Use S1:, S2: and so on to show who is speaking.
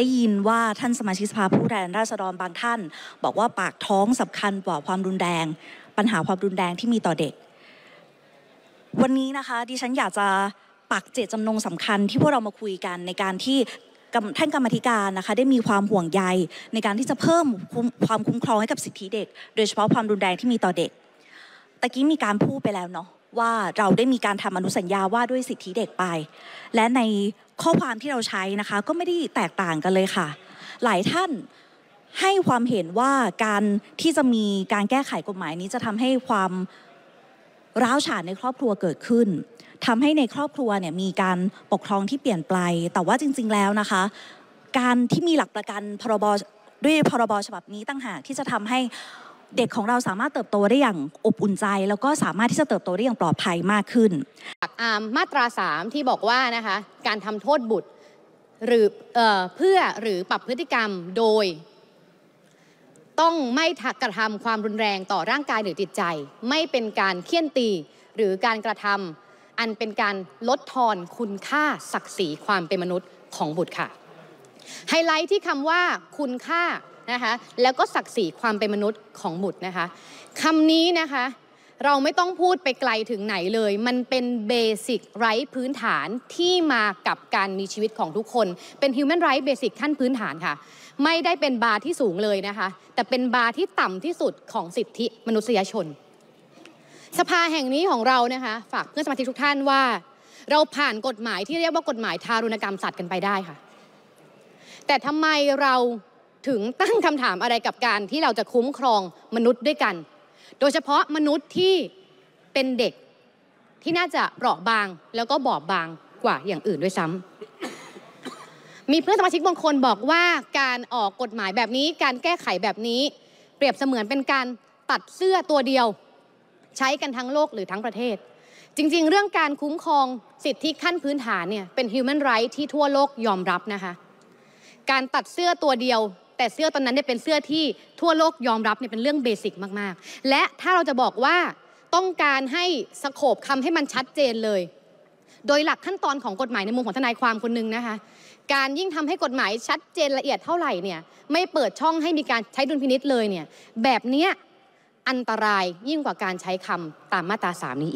S1: ได้ยินว่าท่านสมาชิกสภาผู้แทนราษฎรบางท่าน บอกว่าปากท้องสำคัญกว่าความรุนแรงปัญหาความรุนแรงที่มีต่อเด็ก วันนี้นะคะดิฉันอยากจะปักเจตจำนงสำคัญที่พวกเรามาคุยกันในการที่ท่านกรรมธิการนะคะได้มีความห่วงใยในการที่จะเพิ่มความคุ้มครองให้กับสิทธิเด็ก โดยเฉพาะความรุนแรงที่มีต่อเด็กตะกี้มีการพูดไปแล้วเนาะว่าเราได้มีการทำอนุสัญญาว่าด้วยสิทธิเด็กไป และในข้อความที่เราใช้นะคะก็ไม่ได้แตกต่างกันเลยค่ะ หลายท่านให้ความเห็นว่าการที่จะมีการแก้ไขกฎหมายนี้จะทำให้ความร้าวฉานในครอบครัวเกิดขึ้น ทำให้ในครอบครัวเนี่ยมีการปกครองที่เปลี่ยนไป แต่ว่าจริง ๆ แล้วนะคะ การที่มีหลักประกันพรบด้วยพรบฉบับนี้ตั้งหากที่จะทำให้เด็กของเราสามารถเติบโตได้อย่างอบอุ่นใจ แล้วก็สามารถที่จะเติบโตได้อย่างปลอดภัยมากขึ้น
S2: มาตราสามที่บอกว่านะคะการทำโทษบุตรหรือเอเพื่อหรือปรับพฤติกรรมโดย ต้องไม่กระทำความรุนแรงต่อร่างกายหรือจิตใจไม่เป็นการเคี่ยนตีหรือการกระทำอันเป็นการลดทอนคุณค่าศักดิ์ศรีความเป็นมนุษย์ของบุตรค่ะไฮไลท์ที่คำว่าคุณค่านะคะแล้วก็ศักดิ์ศรีความเป็นมนุษย์ของหมุดนะคะคำนี้นะคะเราไม่ต้องพูดไปไกลถึงไหนเลยมันเป็นเบสิกไร้พื้นฐานที่มากับการมีชีวิตของทุกคนเป็นฮิวแมนไรท์เบสิกขั้นพื้นฐานค่ะไม่ได้เป็นบาที่สูงเลยนะคะแต่เป็นบาที่ต่ำที่สุดของสิทธิมนุษยชน สภาแห่งนี้ของเรานะคะฝากเพื่อนสมาชิกทุกท่านว่า เราผ่านกฎหมายที่เรียกว่ากฎหมายทารุณกรรมสัตว์กันไปได้ค่ะแต่ทำไมเราถึงตั้งคำถามอะไรกับการที่เราจะคุ้มครองมนุษย์ด้วยกัน โดยเฉพาะมนุษย์ที่เป็นเด็กที่น่าจะเปราะบาง แล้วก็บอบบางกว่าอย่างอื่นด้วยซ้ำมีเพื่อนสมาชิกบางคนบอกว่าการออกกฎหมายแบบนี้ การแก้ไขแบบนี้ เปรียบเสมือนเป็นการตัดเสื้อตัวเดียว ใช้กันทั้งโลกหรือทั้งประเทศ จริงๆ เรื่องการคุ้มครองสิทธิขั้นพื้นฐานเนี่ยเป็นฮิวแมนไรท์ที่ทั่วโลกยอมรับนะคะ การตัดเสื้อตัวเดียวแต่เสื้อตอนนั้นเนี่ยเป็นเสื้อที่ทั่วโลกยอมรับเนี่ยเป็นเรื่องเบสิกมาก ๆ และถ้าเราจะบอกว่าต้องการให้สโคบคำให้มันชัดเจนเลย โดยหลักขั้นตอนของกฎหมายในมุมของทนายความคนหนึ่งนะคะ การยิ่งทำให้กฎหมายชัดเจนละเอียดเท่าไหร่เนี่ยไม่เปิดช่องให้มีการใช้ดุลพินิษเลยเนี่ยแบบเนี้ยอันตรายยิ่งกว่าการใช้คำตามมาตราสามนี้